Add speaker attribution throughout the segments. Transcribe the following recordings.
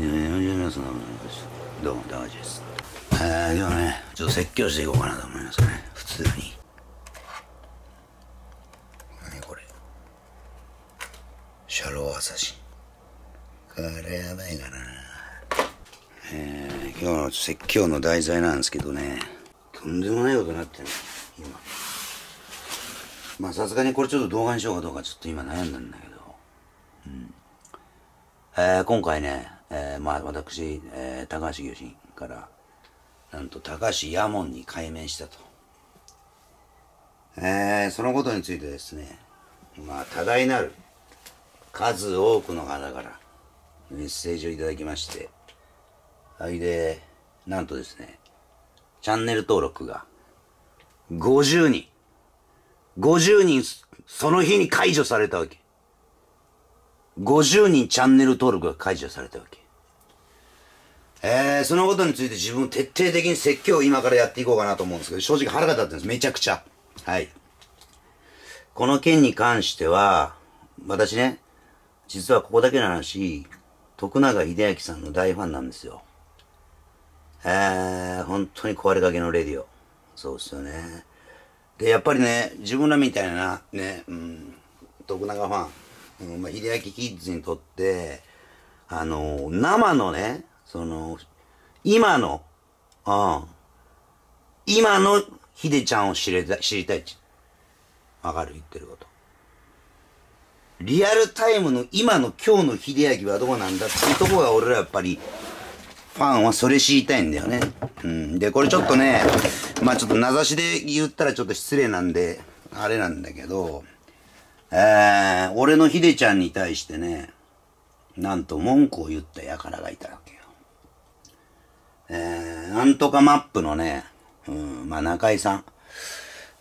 Speaker 1: 40月のどうも高橋ですえー、今日ねちょっと説教していこうかなと思いますね普通に何これシャローアサシこれやばいかなえー、今日の説教の題材なんですけどねとんでもないことになってる今まあさすがにこれちょっと動画にしようかどうかちょっと今悩んだんだけどうんえー、今回ねえー、まあ私、えー、高橋義心からなんと高橋やもんに改名したと、えー、そのことについてですねまあ多大なる数多くの方からメッセージをいただきましてはいでなんとですねチャンネル登録が50人50人その日に解除されたわけ50人チャンネル登録が解除されたわけ。えー、そのことについて自分徹底的に説教を今からやっていこうかなと思うんですけど、正直腹が立ってるんです。めちゃくちゃ。はい。この件に関しては、私ね、実はここだけの話、徳永秀明さんの大ファンなんですよ。えー、本当に壊れかけのレディオ。そうですよね。で、やっぱりね、自分らみたいな、ね、うん、徳永ファン、うん、まあ、秀明キッズにとって、あの、生のね、その、今の、うん。今のヒデちゃんを知れた、知りたい。わかる言ってること。リアルタイムの今の今日のやきはどうなんだっていうとこが俺らやっぱり、ファンはそれ知りたいんだよね。うん。で、これちょっとね、まあちょっと名指しで言ったらちょっと失礼なんで、あれなんだけど、えー、俺のでちゃんに対してね、なんと文句を言った輩がいたわけよ。えー、なんとかマップのね、うん、まあ中井さん。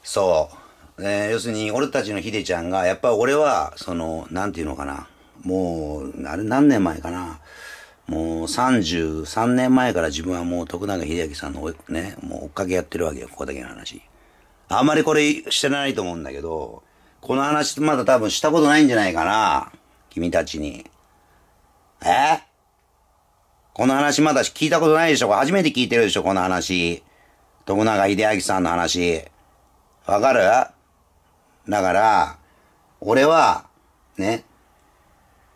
Speaker 1: そう。えー、要するに、俺たちのヒデちゃんが、やっぱ俺は、その、なんていうのかな。もう、あれ何年前かな。もう33年前から自分はもう徳永秀明さんのね、もう追っかけやってるわけよ、ここだけの話。あんまりこれしてないと思うんだけど、この話まだ多分したことないんじゃないかな。君たちに。えこの話まだ聞いたことないでしょ初めて聞いてるでしょこの話。徳永秀明さんの話。わかるだから、俺は、ね、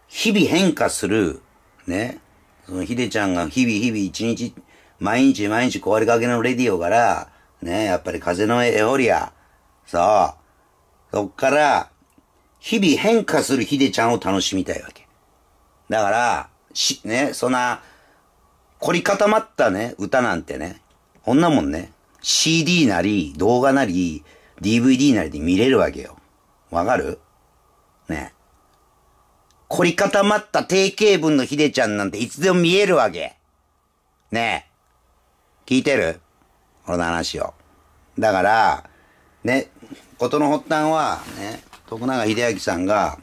Speaker 1: 日々変化する、ね、その秀ちゃんが日々日々一日、毎日毎日壊れかけのレディオから、ね、やっぱり風のエオリア、そう、そっから、日々変化する秀ちゃんを楽しみたいわけ。だから、し、ね、そんな、凝り固まったね、歌なんてね、こんなもんね、CD なり、動画なり、DVD なりで見れるわけよ。わかるね。凝り固まった定型文のひでちゃんなんていつでも見えるわけ。ねえ。聞いてるこの話を。だから、ね、ことの発端は、ね、徳永秀明さんが、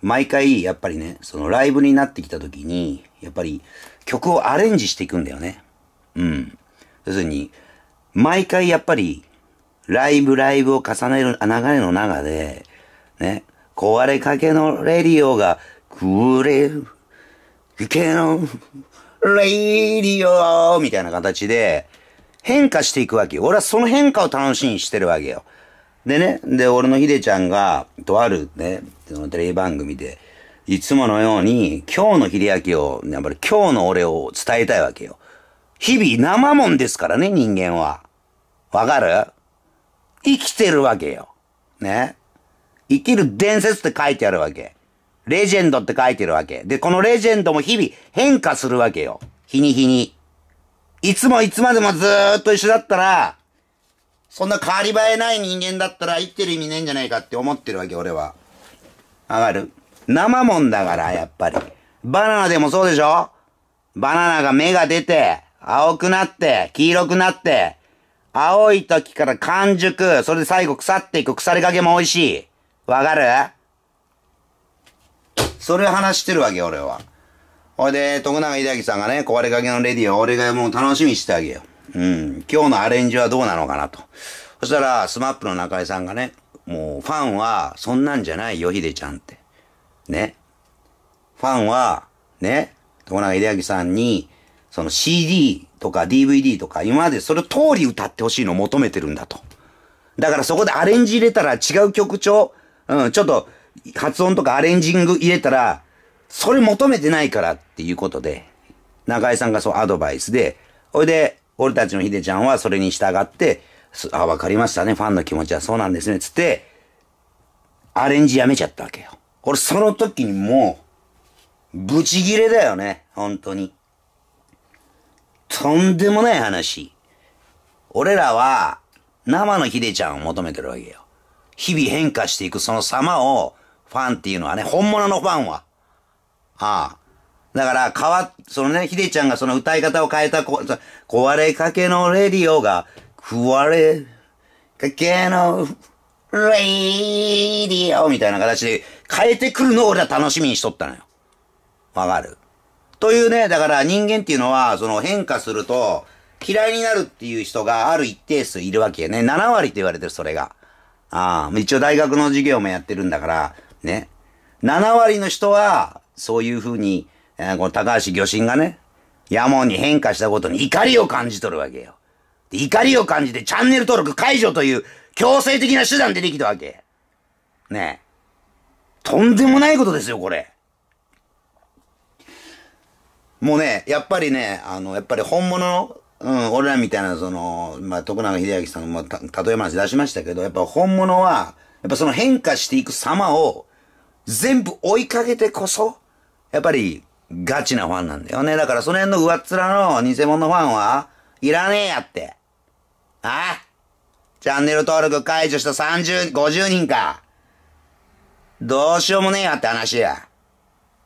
Speaker 1: 毎回、やっぱりね、そのライブになってきた時に、やっぱり、曲をアレンジしていくんだよね。うん。要するに、毎回やっぱり、ライブライブを重ねる流れの中で、ね、壊れかけのレディオが、くれる、けの、レディオみたいな形で、変化していくわけよ。俺はその変化を楽しみにしてるわけよ。でね、で、俺のひでちゃんが、とあるね、テレビ番組で、いつものように、今日の秀明を、やっぱり今日の俺を伝えたいわけよ。日々生もんですからね、人間は。わかる生きてるわけよ。ね。生きる伝説って書いてあるわけ。レジェンドって書いてるわけ。で、このレジェンドも日々変化するわけよ。日に日に。いつもいつまでもずーっと一緒だったら、そんな変わり映えない人間だったら生きてる意味ねえんじゃないかって思ってるわけ、俺は。上がる生もんだから、やっぱり。バナナでもそうでしょバナナが芽が出て、青くなって、黄色くなって、青い時から完熟、それで最後腐っていく腐りかけも美味しい。わかるそれ話してるわけ、俺は。ほいで、徳永秀明さんがね、壊れかけのレディを俺がもう楽しみにしてあげよう。うん。今日のアレンジはどうなのかなと。そしたら、スマップの中井さんがね、もうファンはそんなんじゃないよ、デちゃんって。ね、ファンは、ね、徳永秀明さんに、その CD とか DVD とか、今までそれ通り歌ってほしいのを求めてるんだと。だからそこでアレンジ入れたら違う曲調、うん、ちょっと発音とかアレンジング入れたら、それ求めてないからっていうことで、中井さんがそうアドバイスで、ほいで、俺たちのひでちゃんはそれに従って、あ、わかりましたね。ファンの気持ちはそうなんですね。つって、アレンジやめちゃったわけよ。俺その時にもう、ブチギレだよね、本当に。とんでもない話。俺らは、生のヒデちゃんを求めてるわけよ。日々変化していくその様を、ファンっていうのはね、本物のファンは。ああ。だから、変わ、そのね、ヒデちゃんがその歌い方を変えた、壊れかけのレディオが、壊れかけのレディオみたいな形で、変えてくるのを俺は楽しみにしとったのよ。わかるというね、だから人間っていうのは、その変化すると、嫌いになるっていう人がある一定数いるわけよね。7割って言われてる、それが。ああ、一応大学の授業もやってるんだから、ね。7割の人は、そういうふうに、えー、この高橋魚心がね、野門に変化したことに怒りを感じ取るわけよ。怒りを感じてチャンネル登録解除という強制的な手段出てきたわけ。ねえ。とんでもないことですよ、これ。もうね、やっぱりね、あの、やっぱり本物の、うん、俺らみたいな、その、まあ、徳永秀明さんも、ま例え話出しましたけど、やっぱ本物は、やっぱその変化していく様を、全部追いかけてこそ、やっぱり、ガチなファンなんだよね。だからその辺の上っ面の偽物ファンは、いらねえやって。ああチャンネル登録解除した30、50人か。どうしようもねえやって話や。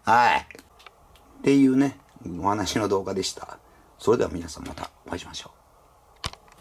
Speaker 1: はい。っていうね、お話の動画でした。それでは皆さんまたお会いしましょう。